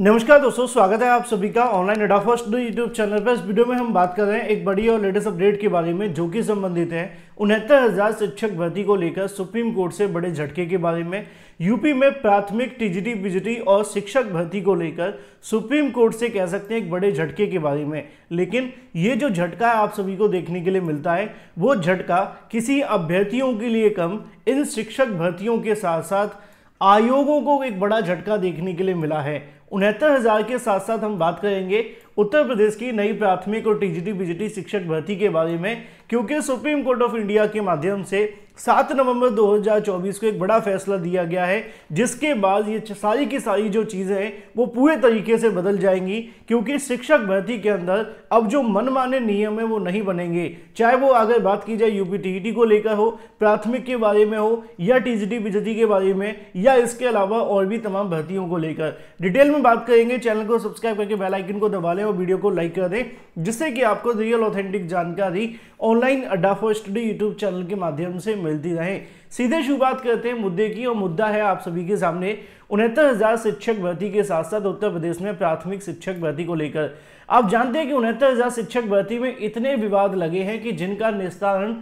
नमस्कार दोस्तों स्वागत है आप सभी का online Adda first YouTube channel पर इस वीडियो में हम बात कर रहे हैं एक बड़ी और लेटेस्ट अपडेट के बारे में जो कि संबंधित है उनहत्तर हजार शिक्षक भर्ती को लेकर सुप्रीम कोर्ट से बड़े झटके के बारे में यूपी में प्राथमिक टीजीटी पीजीटी और शिक्षक भर्ती को लेकर सुप्रीम कोर्ट से कह सकते हैं एक बड़े झटके के बारे में लेकिन ये जो झटका आप सभी को देखने के लिए मिलता है वो झटका किसी अभ्यर्थियों के लिए कम इन शिक्षक भर्तियों के साथ साथ आयोगों को एक बड़ा झटका देखने के लिए मिला है उनहत्तर हजार के साथ साथ हम बात करेंगे उत्तर प्रदेश की नई प्राथमिक और टीजीटी बीजेटी शिक्षक भर्ती के बारे में क्योंकि सुप्रीम कोर्ट ऑफ इंडिया के माध्यम से सात नवंबर 2024 को एक बड़ा फैसला दिया गया है जिसके बाद ये सारी की सारी जो चीज़ें हैं वो पूरे तरीके से बदल जाएंगी क्योंकि शिक्षक भर्ती के अंदर अब जो मनमाने नियम है वो नहीं बनेंगे चाहे वो अगर बात की जाए यूपी टीईटी e को लेकर हो प्राथमिक के बारे में हो या टीजीटी बीजटी के बारे में या इसके अलावा और भी तमाम भर्तियों को लेकर डिटेल में बात करेंगे चैनल को सब्सक्राइब करके बेलाइकिन को दबा लें और वीडियो को लाइक कर दें जिससे कि आपको रियल ऑथेंटिक जानकारी online Adda for study YouTube channel के माध्यम से मिले मिलती रहे सीधे शुरुआत करते हैं मुद्दे की और मुद्दा है आप सभी के सामने उनहत्तर हज़ार शिक्षक भर्ती के साथ साथ उत्तर प्रदेश में प्राथमिक शिक्षक भर्ती को लेकर आप जानते हैं कि उनहत्तर हज़ार शिक्षक भर्ती में इतने विवाद लगे हैं कि जिनका निस्तारण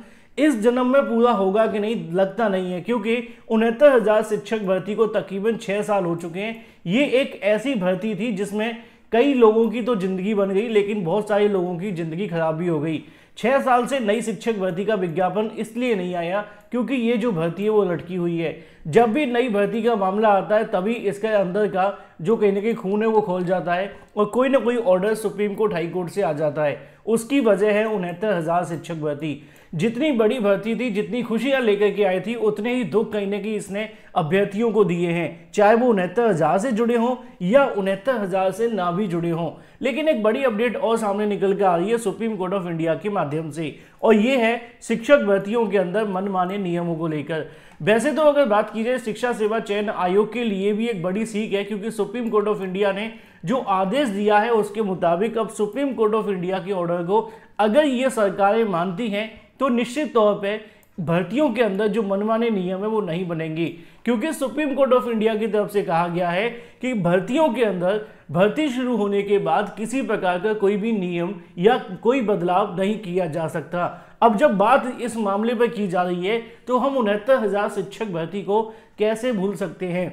इस जन्म में पूरा होगा कि नहीं लगता नहीं है क्योंकि उनहत्तर हज़ार शिक्षक भर्ती को तकरीबन छह साल हो चुके हैं ये एक ऐसी भर्ती थी जिसमें कई लोगों की तो ज़िंदगी बन गई लेकिन बहुत सारे लोगों की ज़िंदगी खराब भी हो गई छह साल से नई शिक्षक भर्ती का विज्ञापन इसलिए नहीं आया क्योंकि ये जो भर्ती है वो लटकी हुई है जब भी नई भर्ती का मामला आता है तभी इसके अंदर का जो कहीं ना कहीं खून है वो खोल जाता है और कोई ना कोई order supreme court high court से आ जाता है उसकी वजह है उनहत्तर हज़ार शिक्षक भर्ती जितनी बड़ी भर्ती थी जितनी खुशियां लेकर के आई थी उतने ही दुख कहीं ना कहीं इसने अभ्यर्थियों को दिए हैं चाहे वो उनहत्तर हज़ार से जुड़े हों या उनहत्तर हज़ार से ना भी जुड़े हों लेकिन एक बड़ी अपडेट और सामने निकल के आ रही है सुप्रीम कोर्ट ऑफ इंडिया के माध्यम से और ये है शिक्षक भर्तियों के अंदर मनमाने नियमों को लेकर वैसे तो अगर बात की जाए शिक्षा सेवा चयन आयोग के लिए भी एक बड़ी सीख है क्योंकि सुप्रीम कोर्ट ऑफ इंडिया ने जो आदेश दिया है उसके मुताबिक अब सुप्रीम कोर्ट ऑफ इंडिया के ऑर्डर को अगर ये सरकारें मानती हैं तो निश्चित तौर पर भर्तियों के अंदर जो मनमाने नियम है वो नहीं बनेंगी क्योंकि सुप्रीम कोर्ट ऑफ इंडिया की तरफ से कहा गया है कि भर्तियों के अंदर भर्ती शुरू होने के बाद किसी प्रकार का कोई भी नियम या कोई बदलाव नहीं किया जा सकता अब जब बात इस मामले पर की जा रही है तो हम उनहत्तर हज़ार शिक्षक भर्ती को कैसे भूल सकते हैं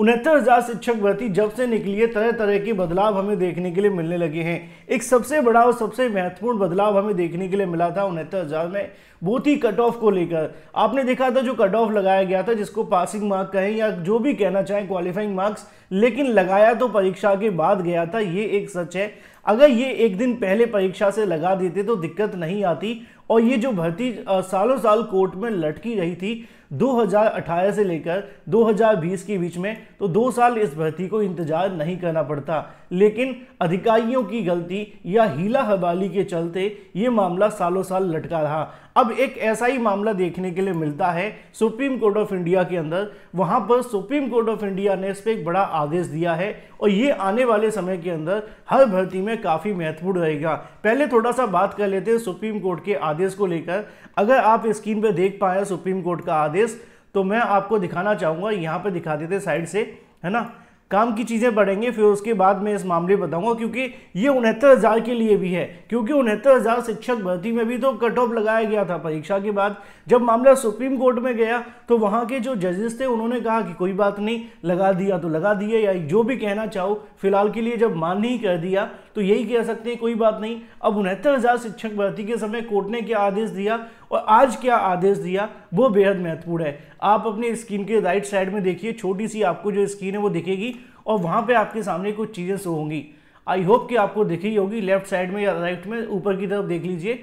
उनहत्तर हजार शिक्षक भर्ती जब से निकली है तरह तरह के बदलाव हमें देखने के लिए मिलने लगे हैं एक सबसे बड़ा और सबसे महत्वपूर्ण बदलाव हमें देखने के लिए मिला था उनहत्तर हजार में बहुत ही कट ऑफ को लेकर आपने देखा था जो कट ऑफ लगाया गया था जिसको पासिंग मार्क कहें या जो भी कहना चाहें क्वालिफाइंग मार्क्स लेकिन लगाया तो परीक्षा के बाद गया था ये एक सच है अगर ये एक दिन पहले परीक्षा से लगा देते तो दिक्कत नहीं आती और ये जो भर्ती सालों साल कोर्ट में लटकी रही थी 2018 से लेकर 2020 के बीच में तो दो साल इस भर्ती को इंतजार नहीं करना पड़ता लेकिन अधिकारियों की गलती या हीला हबाली के चलते ये मामला सालों साल लटका रहा अब एक ऐसा ही मामला देखने के लिए मिलता है सुप्रीम कोर्ट ऑफ इंडिया के अंदर वहां पर सुप्रीम कोर्ट ऑफ इंडिया ने इस पर एक बड़ा आदेश दिया है और ये आने वाले समय के अंदर हर भर्ती में काफ़ी महत्वपूर्ण रहेगा पहले थोड़ा सा बात कर लेते हैं सुप्रीम कोर्ट के आदेश को लेकर अगर आप स्क्रीन पर देख पाए सुप्रीम कोर्ट का आदेश आदेश तो मैं आपको दिखाना चाहूँगा यहाँ पर दिखा देते साइड से है ना काम की चीज़ें बढ़ेंगे फिर उसके बाद मैं इस मामले बताऊंगा क्योंकि ये उनहत्तर हज़ार के लिए भी है क्योंकि उनहत्तर हज़ार शिक्षक भर्ती में भी तो कट ऑफ लगाया गया था परीक्षा के बाद जब मामला सुप्रीम कोर्ट में गया तो वहाँ के जो जजेस थे उन्होंने कहा कि कोई बात नहीं लगा दिया तो लगा दिया या जो भी कहना चाहो फिलहाल के लिए जब मान नहीं कर दिया तो यही कह सकते हैं कोई बात नहीं अब उनहत्तर हज़ार शिक्षक भर्ती के समय कोर्ट ने क्या आदेश दिया और आज क्या आदेश दिया वो बेहद महत्वपूर्ण है आप अपने स्क्रीन के राइट साइड में देखिए छोटी सी आपको जो स्क्रीन है वो दिखेगी और वहां पर आपके सामने कुछ चीज़ें शो होंगी आई होप कि आपको दिखी होगी लेफ्ट साइड में या राइट में ऊपर की तरफ देख लीजिए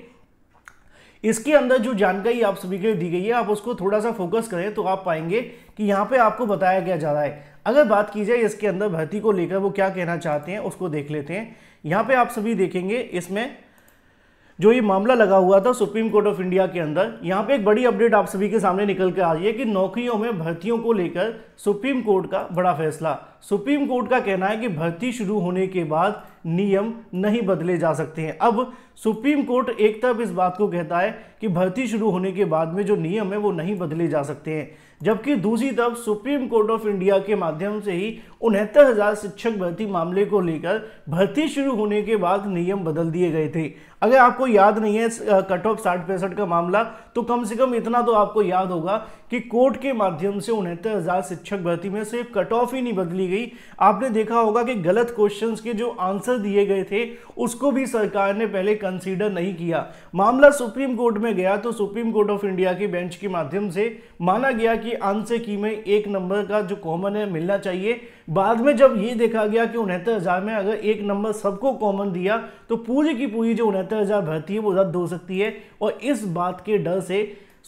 इसके अंदर जो जानकारी आप सभी के दी गई है आप उसको थोड़ा सा फोकस करें तो आप पाएंगे कि यहाँ पे आपको बताया गया जा रहा है अगर बात की जाए इसके अंदर भर्ती को लेकर वो क्या कहना चाहते हैं उसको देख लेते हैं यहाँ पे आप सभी देखेंगे इसमें जो ये मामला लगा हुआ था सुप्रीम कोर्ट ऑफ इंडिया के अंदर यहाँ पे एक बड़ी अपडेट आप सभी के सामने निकल कर आ रही है कि नौकरियों में भर्तियों को लेकर सुप्रीम कोर्ट का बड़ा फैसला सुप्रीम कोर्ट का कहना है कि भर्ती शुरू होने के बाद नियम नहीं बदले जा सकते हैं अब सुप्रीम कोर्ट एक तरफ इस बात को कहता है कि भर्ती शुरू होने के बाद में जो नियम है वो नहीं बदले जा सकते हैं जबकि दूसरी तरफ सुप्रीम कोर्ट ऑफ इंडिया के माध्यम से ही उनहत्तर हज़ार शिक्षक भर्ती मामले को लेकर भर्ती शुरू होने के बाद नियम बदल दिए गए थे अगर आपको याद नहीं है कट ऑफ साठ पैंसठ का मामला तो कम से कम इतना तो आपको याद होगा कि कोर्ट के माध्यम से उनहत्तर हज़ार शिक्षक भर्ती में सिर्फ कट ऑफ ही नहीं बदली दी गई आपने देखा होगा कि गलत क्वेश्चंस के जो आंसर दिए गए थे उसको भी सरकार ने पहले कंसीडर नहीं किया मामला सुप्रीम कोर्ट में गया तो सुप्रीम कोर्ट ऑफ इंडिया के बेंच के माध्यम से माना गया कि आंसर की में एक नंबर का जो कॉमन है मिलना चाहिए बाद में जब ये देखा गया कि उनहत्तर हज़ार में अगर एक नंबर सबको कॉमन दिया तो पूरी की पूरी जो उनहत्तर हज़ार भर्ती है वो रद्द हो सकती है और इस बात के डर से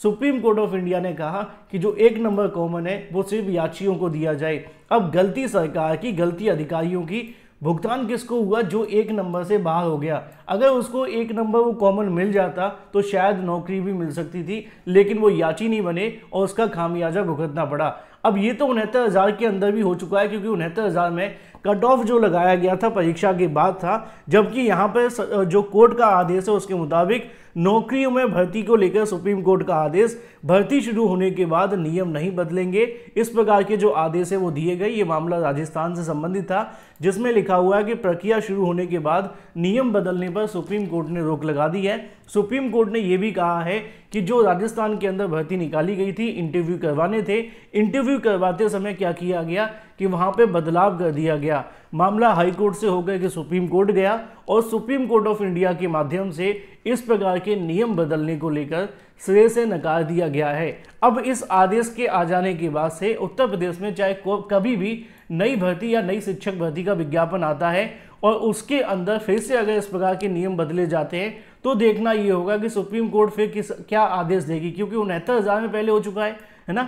सुप्रीम कोर्ट ऑफ इंडिया ने कहा कि जो एक नंबर कॉमन है वो सिर्फ याचियों को दिया जाए अब गलती सरकार की गलती अधिकारियों की भुगतान किसको हुआ जो एक नंबर से बाहर हो गया अगर उसको एक नंबर वो कॉमन मिल जाता तो शायद नौकरी भी मिल सकती थी लेकिन वो याची नहीं बने और उसका खामियाजा भुगतना पड़ा अब ये तो उनहत्तर हज़ार के अंदर भी हो चुका है क्योंकि उनहत्तर हज़ार में कट ऑफ जो लगाया गया था परीक्षा के बाद था जबकि यहाँ पर जो कोर्ट का आदेश है उसके मुताबिक नौकरियों में भर्ती को लेकर सुप्रीम कोर्ट का आदेश भर्ती शुरू होने के बाद नियम नहीं बदलेंगे इस प्रकार के जो आदेश है वो दिए गए ये मामला राजस्थान से संबंधित था जिसमें लिखा हुआ है कि प्रक्रिया शुरू होने के बाद नियम बदलने पर सुप्रीम कोर्ट ने रोक लगा दी है सुप्रीम कोर्ट ने यह भी कहा है कि जो राजस्थान के अंदर भर्ती निकाली गई थी इंटरव्यू करवाने थे इंटरव्यू करवाते समय क्या किया गया कि वहाँ पे बदलाव कर दिया गया मामला हाई कोर्ट से होकर के सुप्रीम कोर्ट गया और सुप्रीम कोर्ट ऑफ इंडिया के माध्यम से इस प्रकार के नियम बदलने को लेकर सिरे से नकार दिया गया है अब इस आदेश के आ जाने के बाद से उत्तर प्रदेश में चाहे कभी भी नई भर्ती या नई शिक्षक भर्ती का विज्ञापन आता है और उसके अंदर फिर से अगर इस प्रकार के नियम बदले जाते हैं तो देखना ये होगा कि सुप्रीम कोर्ट फिर किस क्या आदेश देगी क्योंकि उनहत्तर हज़ार में पहले हो चुका है है ना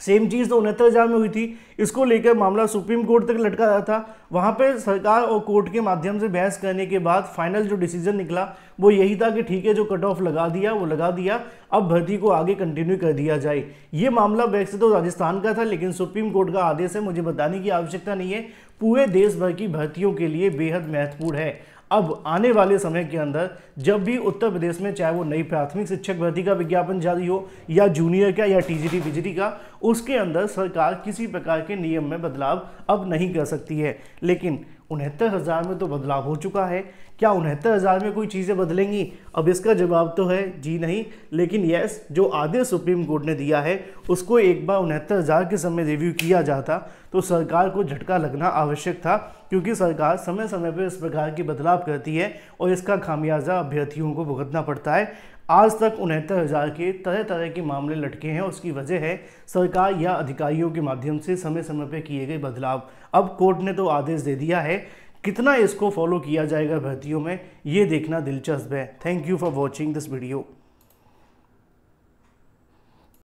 सेम चीज़ तो उनहत्तर हज़ार में हुई थी इसको लेकर मामला सुप्रीम कोर्ट तक लटका रहा था वहाँ पे सरकार और कोर्ट के माध्यम से बहस करने के बाद फाइनल जो डिसीजन निकला वो यही था कि ठीक है जो कट ऑफ लगा दिया वो लगा दिया अब भर्ती को आगे कंटिन्यू कर दिया जाए ये मामला वैसे तो राजस्थान का था लेकिन सुप्रीम कोर्ट का आदेश है मुझे बताने की आवश्यकता नहीं है पूरे देश भर की भर्तियों के लिए बेहद महत्वपूर्ण है अब आने वाले समय के अंदर जब भी उत्तर प्रदेश में चाहे वो नई प्राथमिक शिक्षक भर्ती का विज्ञापन जारी हो या जूनियर का या टीजीटी पीजीटी का उसके अंदर सरकार किसी प्रकार के नियम में बदलाव अब नहीं कर सकती है लेकिन उनहत्तर हज़ार में तो बदलाव हो चुका है क्या उनहत्तर हज़ार में कोई चीज़ें बदलेंगी अब इसका जवाब तो है जी नहीं लेकिन यस जो आदेश सुप्रीम कोर्ट ने दिया है उसको एक बार उनहत्तर हज़ार के समय रिव्यू किया जाता तो सरकार को झटका लगना आवश्यक था क्योंकि सरकार समय समय पर इस प्रकार की बदलाव करती है और इसका खामियाजा अभ्यर्थियों को भुगतना पड़ता है आज तक उनहत्तर हज़ार के तरह तरह के मामले लटके हैं उसकी वजह है सरकार या अधिकारियों के माध्यम से समय समय पर किए गए बदलाव अब कोर्ट ने तो आदेश दे दिया है कितना इसको फॉलो किया जाएगा भर्तियों में ये देखना दिलचस्प है thank you for watching this video